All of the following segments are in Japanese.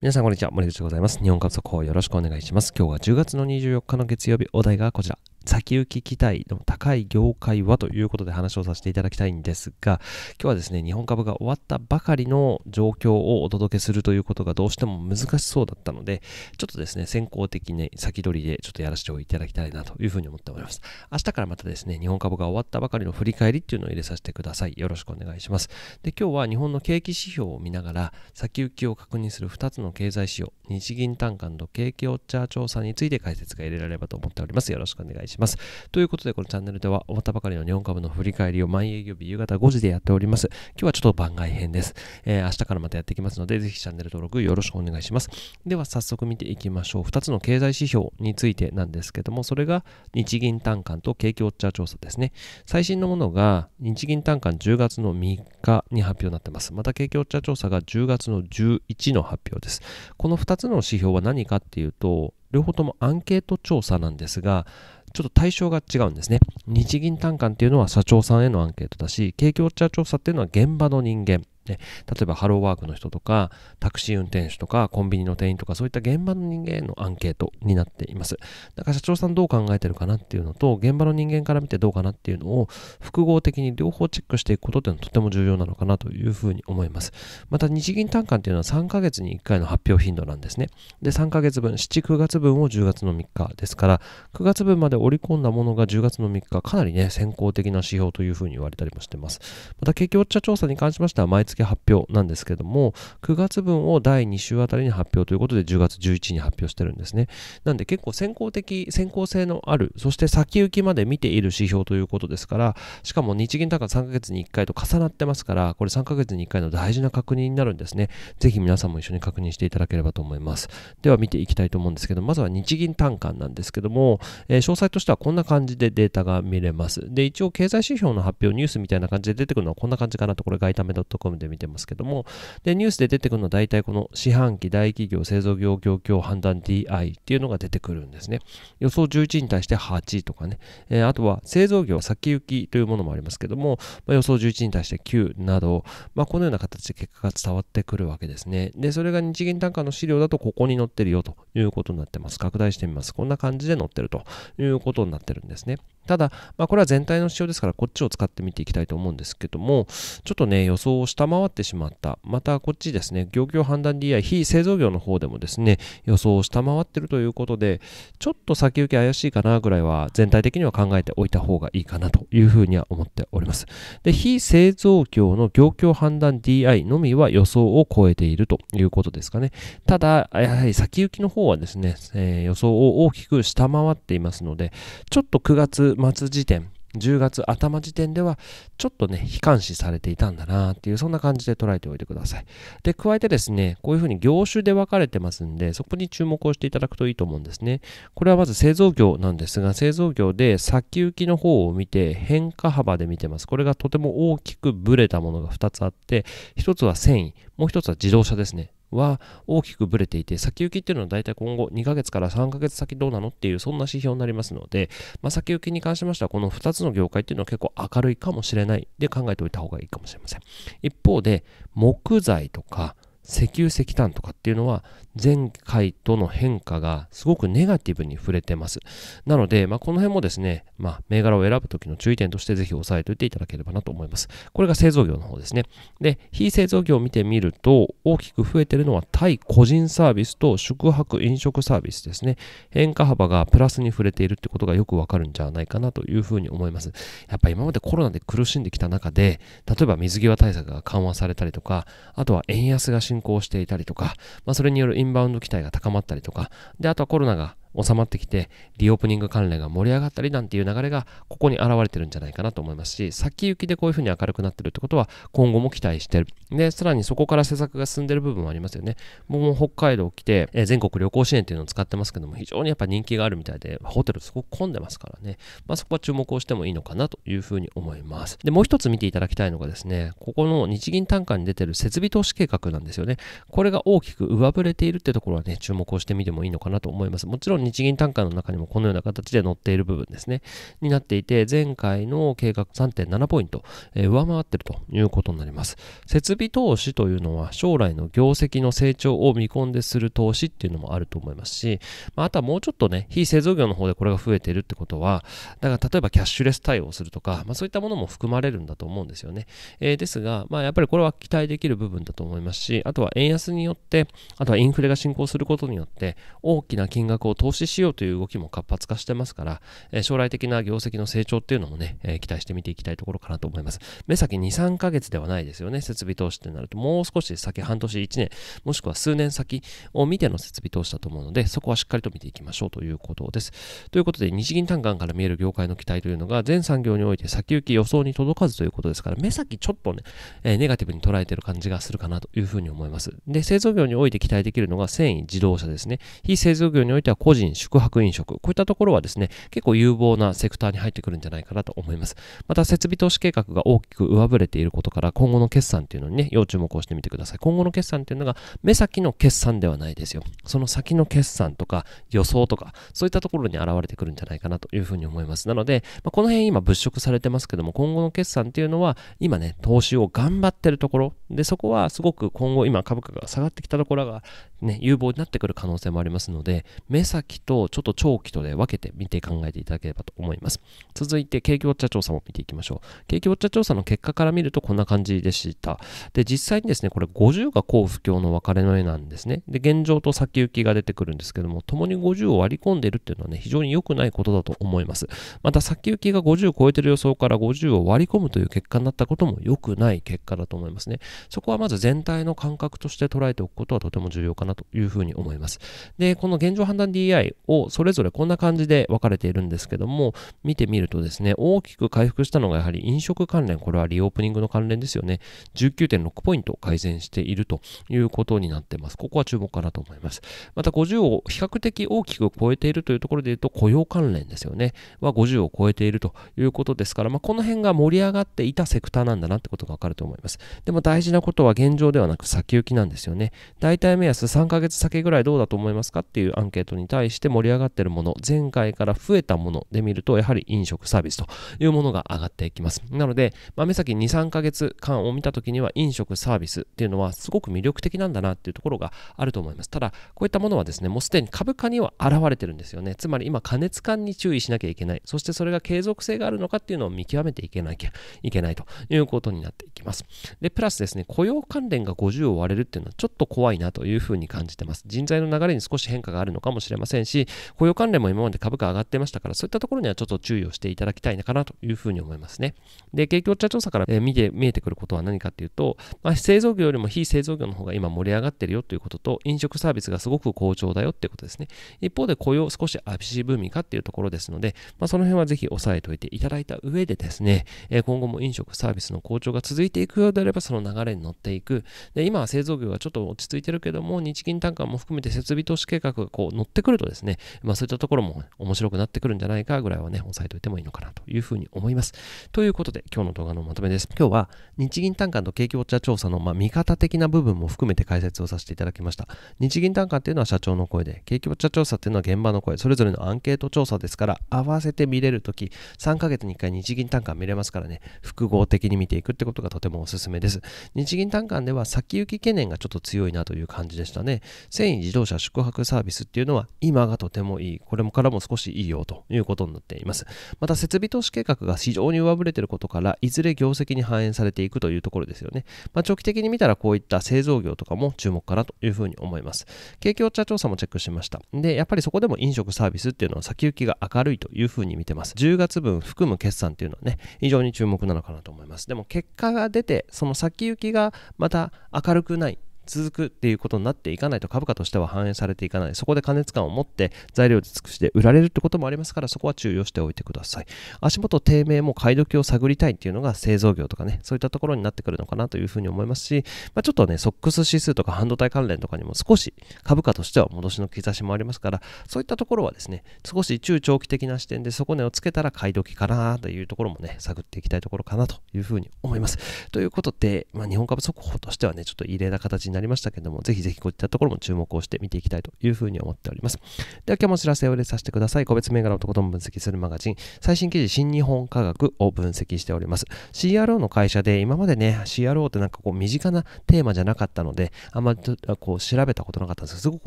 皆さんこんにちは、森口でございます。日本観測法よろしくお願いします。今日は10月の24日の月曜日、お題がこちら。先行き期待の高い業界はということで話をさせていただきたいんですが、今日はですね、日本株が終わったばかりの状況をお届けするということがどうしても難しそうだったので、ちょっとですね、先行的に先取りでちょっとやらせていただきたいなというふうに思っております。明日からまたですね、日本株が終わったばかりの振り返りっていうのを入れさせてください。よろしくお願いします。で、今日は日本の景気指標を見ながら、先行きを確認する2つの経済指標、日銀短観と景気オッチャー調査について解説が入れられればと思っております。よろしくお願いします。します。ということで、このチャンネルでは終わったばかりの日本株の振り返りを毎営業日夕方5時でやっております。今日はちょっと番外編です。えー、明日からまたやっていきますので、ぜひチャンネル登録よろしくお願いします。では、早速見ていきましょう。2つの経済指標についてなんですけども、それが日銀短観と景気ウォッチャー調査ですね。最新のものが日銀短観10月の3日に発表になってます。また景気ウォッチャー調査が10月の11の発表です。この2つの指標は何かっていうと、両方ともアンケート調査なんですが、ちょっと対象が違うんですね。日銀短観っていうのは社長さんへのアンケートだし、景況社調査っていうのは現場の人間例えばハローワークの人とか、タクシー運転手とか、コンビニの店員とか、そういった現場の人間へのアンケートになっています。だから社長さんどう考えてるかなっていうのと、現場の人間から見てどうかなっていうのを、複合的に両方チェックしていくことっていうのはとても重要なのかなというふうに思います。また、日銀短観っていうのは3ヶ月に1回の発表頻度なんですね。で、3ヶ月分、7、9月分を10月の3日ですから、9月分まで織り込んだものが10月の3日、かなりね、先行的な指標というふうに言われたりもしてます。また、景気ウ調査に関しましては、毎月発表なんですけども、9月分を第2週あたりに発表ということで、10月11に発表してるんですね。なんで結構先行的、先行性のある、そして先行きまで見ている指標ということですから、しかも日銀高3ヶ月に1回と重なってますから、これ3ヶ月に1回の大事な確認になるんですね。ぜひ皆さんも一緒に確認していただければと思います。では見ていきたいと思うんですけど、まずは日銀単価なんですけども、えー、詳細としてはこんな感じでデータが見れます。で、一応経済指標の発表、ニュースみたいな感じで出てくるのはこんな感じかなと、これ外為 .com で見てますけども、で、ニュースで出てくるのは大体この四半期大企業製造業業況判断 DI っていうのが出てくるんですね。予想11に対して8とかね、えー、あとは製造業先行きというものもありますけども、まあ、予想11に対して9など、まあ、このような形で結果が伝わってくるわけですね。で、それが日銀単価の資料だとここに載ってるよということになってます。拡大してみます。こんな感じで載ってるということになってるんですね。ただ、まあ、これは全体の指標ですから、こっちを使ってみていきたいと思うんですけども、ちょっとね、予想を下回ってしまった。また、こっちですね、業況判断 DI、非製造業の方でもですね、予想を下回ってるということで、ちょっと先行き怪しいかなぐらいは、全体的には考えておいた方がいいかなというふうには思っております。で、非製造業の業況判断 DI のみは予想を超えているということですかね。ただ、やはり先行きの方はですね、えー、予想を大きく下回っていますので、ちょっと9月、末時点、10月頭時点ではちょっとね、悲観視されていたんだなっていう、そんな感じで捉えておいてください。で、加えてですね、こういうふうに業種で分かれてますんで、そこに注目をしていただくといいと思うんですね。これはまず製造業なんですが、製造業で先行きの方を見て変化幅で見てます。これがとても大きくブレたものが2つあって、1つは繊維、もう1つは自動車ですね。は大きくぶれていて、先行きっていうのは大体今後2ヶ月から3ヶ月先どうなのっていうそんな指標になりますので、まあ、先行きに関しましてはこの2つの業界っていうのは結構明るいかもしれないで考えておいた方がいいかもしれません。一方で木材とか石油石炭とかっていうのは前回との変化がすごくネガティブに触れてます。なので、まあ、この辺もですね、まあ、銘柄を選ぶ時の注意点としてぜひ押さえておいていただければなと思います。これが製造業の方ですね。で、非製造業を見てみると、大きく増えてるのは対個人サービスと宿泊飲食サービスですね。変化幅がプラスに触れているってことがよくわかるんじゃないかなというふうに思います。やっぱ今までコロナで苦しんできた中で、例えば水際対策が緩和されたりとか、あとは円安が進行していたりとか、まあ、それによるインバウンド期待が高まったりとか、で、あとはコロナが収まってきて、リオープニング関連が盛り上がったりなんていう流れが、ここに現れてるんじゃないかなと思いますし、先行きでこういうふうに明るくなってるってことは、今後も期待してる。で、さらにそこから施策が進んでる部分もありますよね。もう北海道来て、え全国旅行支援っていうのを使ってますけども、非常にやっぱ人気があるみたいで、ホテルすごく混んでますからね。まあ、そこは注目をしてもいいのかなというふうに思います。で、もう一つ見ていただきたいのがですね、ここの日銀単価に出てる設備投資計画なんですよね。これが大きく上振れているってところはね、注目をしてみてもいいのかなと思います。もちろんん日銀単価の中にもこのような形で載っている部分ですね、になっていて、前回の計画3.7ポイント、えー、上回っているということになります。設備投資というのは、将来の業績の成長を見込んでする投資っていうのもあると思いますし、まあ、あとはもうちょっとね、非製造業の方でこれが増えているってことは、だから例えばキャッシュレス対応するとか、まあ、そういったものも含まれるんだと思うんですよね。えー、ですが、まあ、やっぱりこれは期待できる部分だと思いますし、あとは円安によって、あとはインフレが進行することによって、大きな金額を投投資しようという動きも活発化してますから、え将来的な業績の成長っていうのもね、え期待して見ていきたいところかなと思います。目先2、3ヶ月ではないですよね。設備投資ってなると、もう少し先、半年、1年、もしくは数年先を見ての設備投資だと思うので、そこはしっかりと見ていきましょうということです。ということで、日銀短観から見える業界の期待というのが、全産業において先行き予想に届かずということですから、目先ちょっとね、えネガティブに捉えてる感じがするかなというふうに思います。で、製造業において期待できるのが繊維、自動車ですね。非製造業においては工人、宿泊飲食、こういったところはですね、結構有望なセクターに入ってくるんじゃないかなと思います。また、設備投資計画が大きく上振れていることから、今後の決算っていうのにね、要注目をしてみてください。今後の決算っていうのが、目先の決算ではないですよ。その先の決算とか、予想とか、そういったところに現れてくるんじゃないかなというふうに思います。なので、まあ、この辺今物色されてますけども、今後の決算っていうのは、今ね、投資を頑張ってるところ、で、そこはすごく今後今株価が下がってきたところが、ね、有望になってくる可能性もありますので、目先期とちょっと長期とで分けて見て考えていただければと思います。続いて、景気ウォッチャー調査も見ていきましょう。景気ウォッチャー調査の結果から見るとこんな感じでした。で、実際にですね、これ50が好不況の分かれの絵なんですね。で、現状と先行きが出てくるんですけども、共に50を割り込んでいるっていうのはね、非常に良くないことだと思います。また、先行きが50を超えてる予想から50を割り込むという結果になったことも良くない結果だと思いますね。そこはまず全体の感覚として捉えておくことはとても重要かなというふうに思います。で、この現状判断 DI 合をそれぞれこんな感じで分かれているんですけども、見てみるとですね、大きく回復したのがやはり飲食関連、これはリオープニングの関連ですよね。19.6ポイント改善しているということになってます。ここは注目かなと思います。また50を比較的大きく超えているというところで言うと、雇用関連ですよね。は50を超えているということですから、まあ、この辺が盛り上がっていたセクターなんだなってことがわかると思います。でも大事なことは現状ではなく先行きなんですよね。大体目安3ヶ月先ぐらいどうだと思いますかっていうアンケートに対して盛り上がってるもの、前回から増えたもので見ると、やはり飲食サービスというものが上がっていきます。なので、まあ、目先2、3ヶ月間を見た時には飲食サービスっていうのはすごく魅力的なんだなっていうところがあると思います。ただ、こういったものはですね、もうすでに株価には現れてるんですよね。つまり今、加熱感に注意しなきゃいけない。そしてそれが継続性があるのかっていうのを見極めていけなきゃいけないということになってます。で、プラスですね、雇用関連が50を割れるっていうのはちょっと怖いなというふうに感じてます。人材の流れに少し変化があるのかもしれませんし、雇用関連も今まで株価上がってましたから、そういったところにはちょっと注意をしていただきたいのかなというふうに思いますね。で、景況調査から見て見えてくることは何かっていうと、まあ、製造業よりも非製造業の方が今盛り上がってるよということと、飲食サービスがすごく好調だよっていうことですね。一方で雇用少しアピシブーミーかっていうところですので、まあ、その辺はぜひ押さえておいていただいた上でですね、今後も飲食サービスの好調が続いてていくようであればその流れに乗っていく。で、今は製造業がちょっと落ち着いてるけども、日銀単価も含めて設備投資計画がこう乗ってくるとですね、まあそういったところも面白くなってくるんじゃないかぐらいはね、押さえておいてもいいのかなというふうに思います。ということで、今日の動画のまとめです。今日は日銀単価と景気ウォッチャー調査のまあ見方的な部分も含めて解説をさせていただきました。日銀単価っていうのは社長の声で、景気ウォッチャー調査っていうのは現場の声、それぞれのアンケート調査ですから、合わせて見れるとき、3ヶ月に1回日銀単価見れますからね、複合的に見ていくってことがととてもおすすめです。日銀短観では先行き懸念がちょっと強いなという感じでしたね。繊維自動車宿泊サービスっていうのは今がとてもいい。これもからも少しいいよということになっています。また設備投資計画が非常に上振れてることから、いずれ業績に反映されていくというところですよね。まあ、長期的に見たらこういった製造業とかも注目かなというふうに思います。景況茶調査もチェックしました。で、やっぱりそこでも飲食サービスっていうのは先行きが明るいというふうに見てます。10月分含む決算っていうのはね、非常に注目なのかなと思います。でも結果が出てその先行きがまた明るくない続くっていうことになっていかないと株価としては反映されていかない。そこで過熱感を持って材料で尽くして売られるってこともありますから、そこは注意をしておいてください。足元低迷も買い時を探りたいっていうのが製造業とかね、そういったところになってくるのかなというふうに思いますし、まあ、ちょっとね、ソックス指数とか半導体関連とかにも少し株価としては戻しの兆しもありますから、そういったところはですね、少し中長期的な視点で底値をつけたら買い時かなというところもね、探っていきたいところかなというふうに思います。ということで、まあ、日本株速報としてはね、ちょっと異例な形にななりましたけども、ぜひぜひこういったところも注目をして見ていきたいというふうに思っております。では今日もお知らせを入れさせてください。個別銘柄のとことん分析するマガジン、最新記事新日本科学を分析しております。CRO の会社で今までね、CRO ってなんかこう身近なテーマじゃなかったので、あんまりこう調べたことなかったんですが、すごく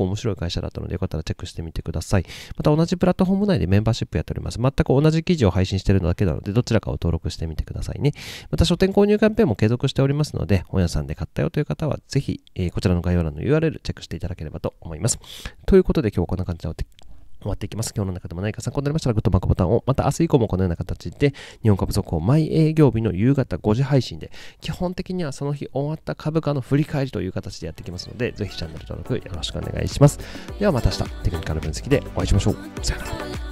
面白い会社だったので、よかったらチェックしてみてください。また同じプラットフォーム内でメンバーシップやっております。全く同じ記事を配信しているのだけなので、どちらかを登録してみてくださいね。また書店購入キャンペーンも継続しておりますので、本屋さんで買ったよという方は、ぜひ、えー、こちらの概要欄の URL チェックしていただければと思います。ということで今日はこんな感じで終わっていきます。今日の中でも何か参考になりましたらグッドマークボタンを、また明日以降もこのような形で日本株速報毎営業日の夕方5時配信で、基本的にはその日終わった株価の振り返りという形でやっていきますので、ぜひチャンネル登録よろしくお願いします。ではまた明日テクニカル分析でお会いしましょう。さよなら。